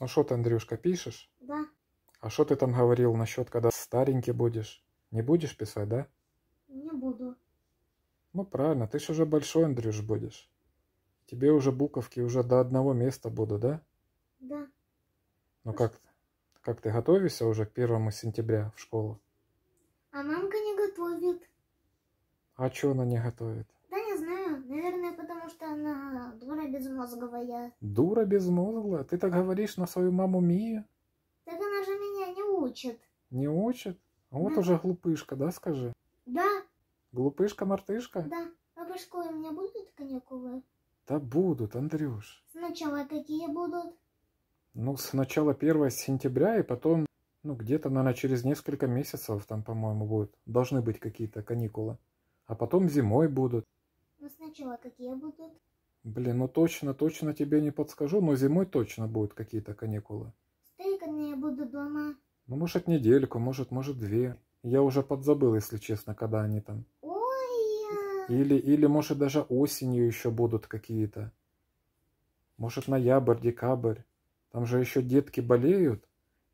Ну «А что ты, Андрюшка, пишешь? Да. А что ты там говорил насчет, когда старенький будешь? Не будешь писать, да? Не буду. Ну правильно, ты же уже большой, Андрюш, будешь. Тебе уже буковки уже до одного места буду, да? Да. Ну а как, как ты готовишься уже к первому сентября в школу? А мамка не готовит. А что она не готовит? Наверное, потому что она дура безмозговая. Дура безмозглая? Ты так говоришь на свою маму Мию? Так она же меня не учит. Не учит? А вот да. уже глупышка, да, скажи? Да. Глупышка-мартышка? Да. А по школе у меня будут каникулы? Да будут, Андрюш. Сначала какие будут? Ну, сначала 1 сентября, и потом, ну, где-то, наверное, через несколько месяцев там, по-моему, будут. Должны быть какие-то каникулы. А потом зимой будут озвучила, какие будут? Блин, ну точно, точно тебе не подскажу, но зимой точно будут какие-то каникулы. Сколько дней буду дома? Ну, может, недельку, может, может, две. Я уже подзабыл, если честно, когда они там. Ой, Или, или, может, даже осенью еще будут какие-то. Может, ноябрь, декабрь. Там же еще детки болеют.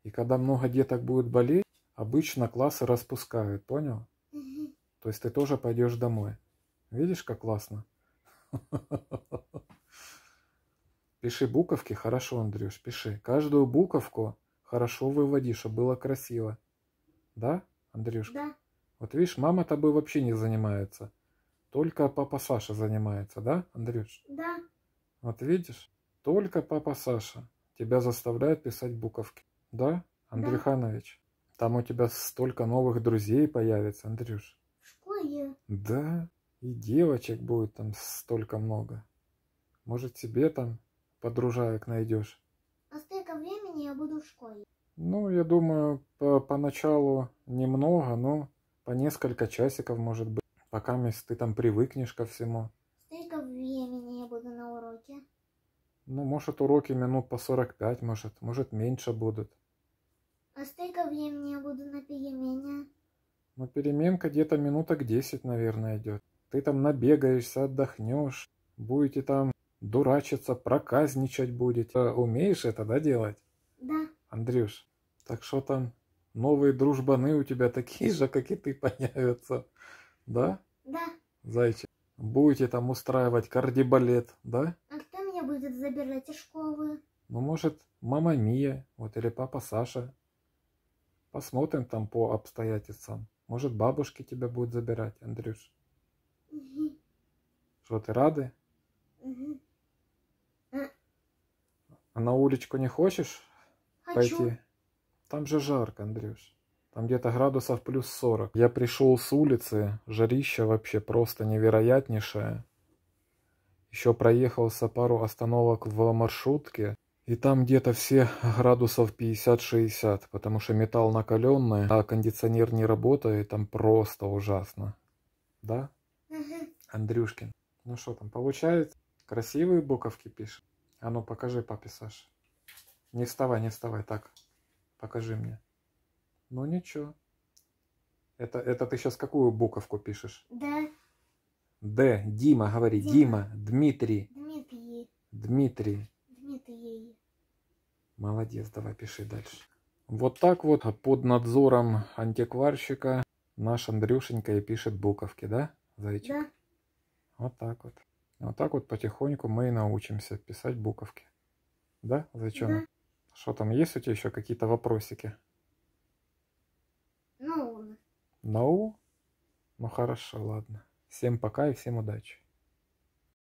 И когда много деток будет болеть, обычно классы распускают, понял? Угу. То есть ты тоже пойдешь домой. Видишь, как классно? Пиши буковки, хорошо, Андрюш, пиши. Каждую буковку хорошо выводи, чтобы было красиво. Да, Андрюш? Да. Вот видишь, мама тобой вообще не занимается. Только папа Саша занимается, да, Андрюш? Да. Вот видишь, только папа Саша тебя заставляет писать буковки. Да, Андрюханович? Да. Там у тебя столько новых друзей появится, Андрюш. В школе? Да и девочек будет там столько много. Может, тебе там подружаек найдешь. А сколько времени я буду в школе? Ну, я думаю, по поначалу немного, но по несколько часиков, может быть. Пока ты там привыкнешь ко всему. Сколько времени я буду на уроке? Ну, может, уроки минут по 45, может, может, меньше будут. А сколько времени я буду на перемене? Ну, переменка где-то минуток 10, наверное, идет. Ты там набегаешься, отдохнешь, будете там дурачиться, проказничать будете. Э, умеешь это, да, делать? Да. Андрюш, так что там новые дружбаны у тебя такие же, как и ты, появятся, да? Да. Зайчик, будете там устраивать кардибалет, да? А кто меня будет забирать из школы? Ну, может, мама Мия, вот или папа Саша. Посмотрим там по обстоятельствам. Может, бабушки тебя будут забирать, Андрюш. Что, ты рады? А на уличку не хочешь Хочу. пойти? Там же жарко, Андрюш. Там где-то градусов плюс 40. Я пришел с улицы, жарища вообще просто невероятнейшее. Еще проехался пару остановок в маршрутке. И там где-то все градусов 50-60, потому что металл накаленный, а кондиционер не работает, там просто ужасно. Да? Угу. Андрюшкин. Ну что там, получается? Красивые буковки пишет. А ну покажи папе Саше. Не вставай, не вставай, так. Покажи мне. Ну ничего. Это, это ты сейчас какую буковку пишешь? Д. Д. Дима, говори. Дима. Дима. Дмитрий. Дмитрий. Дмитрий. Дмитрий. Молодец, давай пиши дальше. Вот так вот а под надзором антикварщика наш Андрюшенька и пишет буковки, да, зайчик? Да. Вот так вот. Вот так вот потихоньку мы и научимся писать буковки. Да, зайчонок? Да. Что там, есть у тебя еще какие-то вопросики? Ну. No. Ну? No? Ну хорошо, ладно. Всем пока и всем удачи.